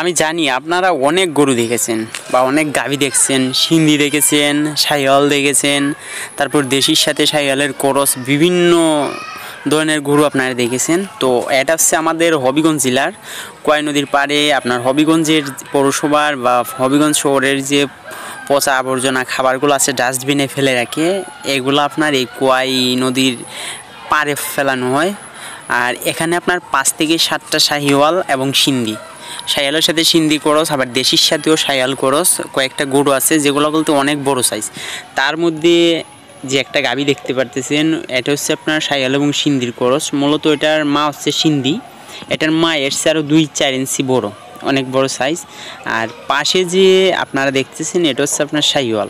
আমি জানি আপনারা অনেক গরু দেখেছেন বা অনেক গাভী দেখছেন সিন্ধি দেখেছেন সাইহল দেখেছেন তারপর দেশির সাথে সাইহলের করস বিভিন্ন ধরনের গরু আপনারা দেখেছেন তো এটা হচ্ছে আমাদের হবিগঞ্জ জেলার কয় নদীর পাড়ে আপনার হবিগঞ্জের পৌরসভার বা হবিগঞ্জ শহরের যে পচা আবর্জনা খাবারগুলো আছে ডাস্টবিনে ফেলে রাখে এগুলো আপনার এই কোয়াই নদীর পাড়ে ফেলানো হয় আর এখানে আপনার পাঁচ থেকে সাতটা শাহিওয়াল এবং সিন্ধি শায়ালের সাথে সিন্ধি করস আবার দেশির সাথেও শায়াল করস কয়েকটা গরু আছে যেগুলো বলতে অনেক বড় সাইজ তার মধ্যে যে একটা গাবি দেখতে পারতেছেন এটা হচ্ছে আপনার শায়াল এবং সিন্ধির করস মূলত এটার মা হচ্ছে সিন্ধি এটার মা এসছে আরও দুই চার ইঞ্চি বড় অনেক বড় সাইজ আর পাশে যে আপনারা দেখতেছেন এটা হচ্ছে আপনার শাইওয়াল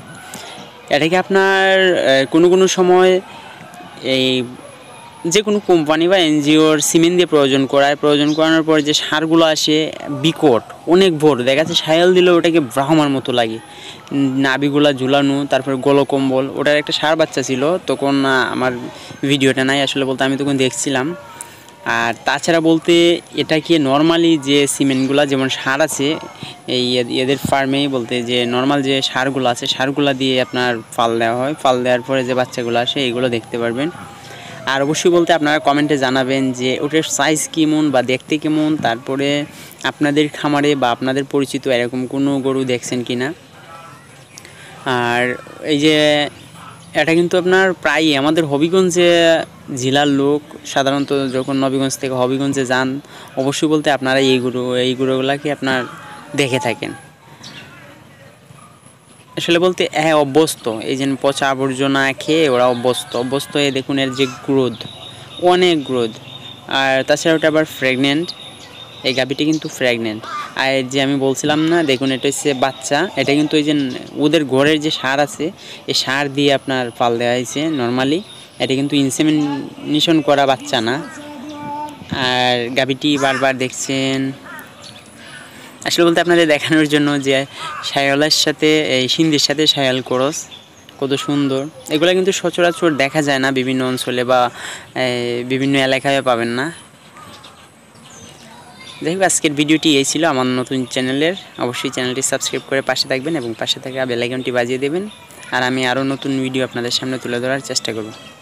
এটাকে আপনার কোনো কোনো সময় এই যে কোনো কোম্পানি বা এনজিওর সিমেন্ট দিয়ে প্রয়োজন করায় প্রয়োজন করানোর পর যে সারগুলো আসে বিকট অনেক ভোর দেখা যাচ্ছে সায়াল দিলে ওটাকে ব্রাহ্মার মতো লাগে নাবিগুলা ঝুলানো তারপরে গোলকম্বল ওটার একটা সার বাচ্চা ছিল তখন আমার ভিডিওটা নাই আসলে বলতে আমি তখন দেখছিলাম আর তাছাড়া বলতে এটা কি নর্মালি যে সিমেন্টগুলা যেমন সার আছে এই এদের ফার্মেই বলতে যে নর্মাল যে সারগুলো আছে সারগুলা দিয়ে আপনার ফাল দেওয়া হয় ফাল দেওয়ার পরে যে বাচ্চাগুলো আসে এগুলো দেখতে পারবেন আর অবশ্যই বলতে আপনারা কমেন্টে জানাবেন যে ওটার সাইজ কেমন বা দেখতে কেমন তারপরে আপনাদের খামারে বা আপনাদের পরিচিত এরকম কোনো গরু দেখছেন কি না আর এই যে এটা কিন্তু আপনার প্রায়ই আমাদের হবিগঞ্জে জেলার লোক সাধারণত যখন নবীগঞ্জ থেকে হবিগঞ্জে যান অবশ্যই বলতে আপনারা এই গরু এই গরুগুলাকে আপনার দেখে থাকেন আসলে বলতে হ্যাঁ অভ্যস্ত এই যে পচা আবর্জনা খেয়ে ওরা অভ্যস্ত অভ্যস্ত হয়ে দেখুন এর যে গ্রোথ অনেক গ্রোথ আর তাছাড়া ওটা আবার প্রেগনেন্ট এই গাভীটি কিন্তু প্রেগনেন্ট আর যে আমি বলছিলাম না দেখুন এটা হচ্ছে বাচ্চা এটা কিন্তু ওই যে ওদের ঘরের যে সার আছে এই সার দিয়ে আপনার পাল দেওয়া হয়েছে নর্মালি এটা কিন্তু ইনসেমিনেশন করা বাচ্চা না আর গাভীটি বারবার দেখছেন আসলে বলতে আপনাদের দেখানোর জন্য যে শায়ালার সাথে এই সিন্ধির সাথে শায়াল করস কত সুন্দর এগুলো কিন্তু সচরাচর দেখা যায় না বিভিন্ন অঞ্চলে বা বিভিন্ন এলাকায় পাবেন না দেখব আজকের ভিডিওটি এই ছিল আমার নতুন চ্যানেলের অবশ্যই চ্যানেলটি সাবস্ক্রাইব করে পাশে থাকবেন এবং পাশে থাকা বেলাইকনটি বাজিয়ে দেবেন আর আমি আরও নতুন ভিডিও আপনাদের সামনে তুলে ধরার চেষ্টা করব